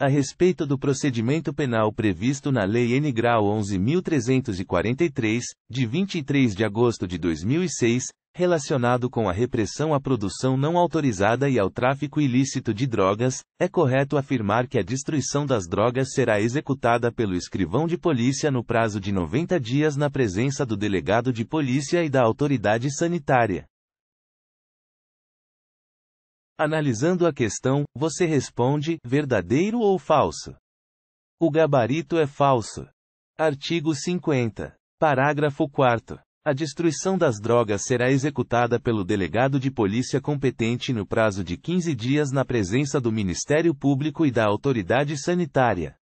a respeito do procedimento penal previsto na Lei N. Grau 11.343, de 23 de agosto de 2006, relacionado com a repressão à produção não autorizada e ao tráfico ilícito de drogas, é correto afirmar que a destruição das drogas será executada pelo escrivão de polícia no prazo de 90 dias na presença do delegado de polícia e da autoridade sanitária. Analisando a questão, você responde: verdadeiro ou falso? O gabarito é falso. Artigo 50. Parágrafo 4. A destruição das drogas será executada pelo delegado de polícia competente no prazo de 15 dias na presença do Ministério Público e da autoridade sanitária.